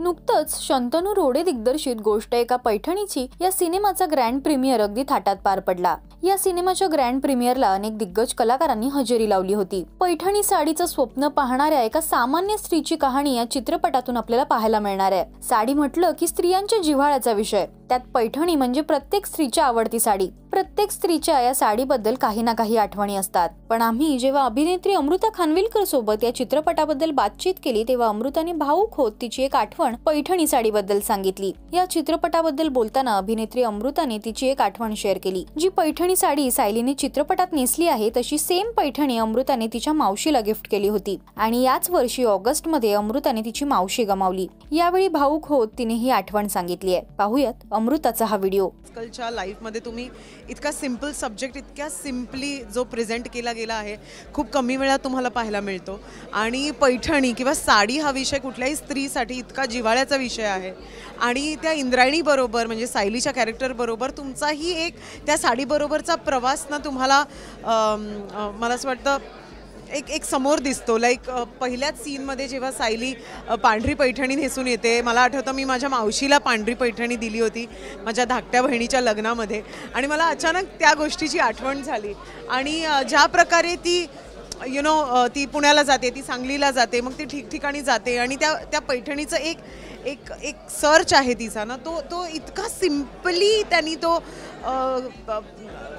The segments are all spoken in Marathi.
नुकतंच शंतनू रोडे दिग्दर्शित गोष्ट एका पैठणीची या सिनेमाचा ग्रँड प्रीमियर अगदी थाटात पार पडला या सिनेमाच्या ग्रँड प्रीमियरला अनेक दिग्गज कलाकारांनी हजेरी लावली होती पैठणी साडीचं स्वप्न पाहणाऱ्या एका सामान्य स्त्रीची कहाणी या चित्रपटातून आपल्याला पाहायला मिळणार आहे साडी म्हटलं की स्त्रियांच्या जिव्हाळ्याचा विषय त्यात पैठणी म्हणजे प्रत्येक स्त्रीच्या आवडती साडी प्रत्येक स्त्रीच्या या साडीबद्दल काही ना काही आठवणी असतात पण आम्ही जेव्हा अभिनेत्री अमृता खानविलकर सोबत या चित्रपटाबद्दल बातचीत केली तेव्हा अमृताने भाऊक होत तिची एक आठवण पैठणी साडीबद्दल सांगितली या चित्रपटाबद्दल बोलताना अभिनेत्री अमृताने तिची एक आठवण शेअर केली जी पैठणी साडी सायलीने चित्रपटात नेसली आहे तशी सेम पैठणी अमृताने तिच्या मावशीला गिफ्ट केली होती आणि याच वर्षी ऑगस्ट मध्ये अमृताने तिची मावशी गमावली यावेळी भाऊक होत तिने ही आठवण सांगितली आहे पाहुयात अमृताचा हा व्हिडिओ आजकालच्या मध्ये तुम्ही इतका सिम्पल सब्जेक्ट इतक्या सिम्पली जो प्रेझेंट केला गेला आहे खूप कमी वेळात तुम्हाला पाहायला मिळतो आणि पैठणी किंवा साडी हा विषय कुठल्याही स्त्रीसाठी इतका जिव्हाळ्याचा विषय आहे आणि त्या इंद्रायणीबरोबर म्हणजे सायलीच्या कॅरेक्टरबरोबर तुमचाही एक त्या साडीबरोबरचा प्रवास ना तुम्हाला मला असं वाटतं एक एक समोर दिसतो लाईक पहिल्याच सीनमध्ये जेव्हा सायली पांढरी पैठणी नेसून येते मला आठवतं मी माझ्या मावशीला पांढरी पैठणी दिली होती माझ्या धाकट्या बहिणीच्या लग्नामध्ये आणि मला अचानक त्या गोष्टीची आठवण झाली आणि ज्या प्रकारे ती यु नो ती पुण्याला जाते ती सांगलीला जाते मग ती ठिकठिकाणी जाते आणि त्या त्या पैठणीचं एक एक एक सर्च आहे तिचा ना तो तो इतका सिम्पली त्यांनी तो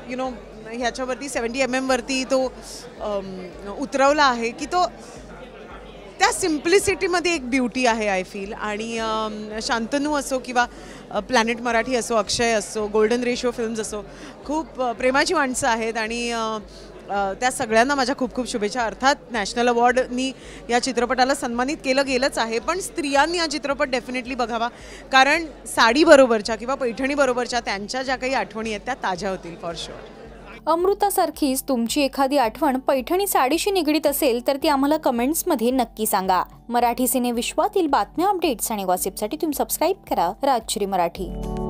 यु नो ह्याच्यावरती सेवन्टी एम एमवरती तो उतरवला आहे की तो त्या सिम्प्लिसिटीमध्ये एक ब्युटी आहे आय फील आणि शांतनू असो किंवा प्लॅनेट मराठी असो अक्षय असो गोल्डन रेशो फिल्म्स असो खूप प्रेमाची माणसं आहेत आणि त्या सगळ्यांना माझ्या खूप खूप शुभेच्छा अर्थात नॅशनल अवॉर्डनी या चित्रपटाला सन्मानित केलं गेलंच आहे पण स्त्रियांनी हा चित्रपट डेफिनेटली बघावा कारण साडीबरोबरच्या किंवा पैठणीबरोबरच्या त्यांच्या ज्या काही आठवणी आहेत त्या ताज्या होतील फॉर शुअर अमृतासारखीच तुमची एखादी आठवण पैठणी साडीशी निगडीत असेल तर ती आम्हाला कमेंट्समध्ये नक्की सांगा मराठी सिने विश्वातील बातम्या अपडेट्स आणि वासिपसाठी तुम्ही सबस्क्राईब करा राजश्री मराठी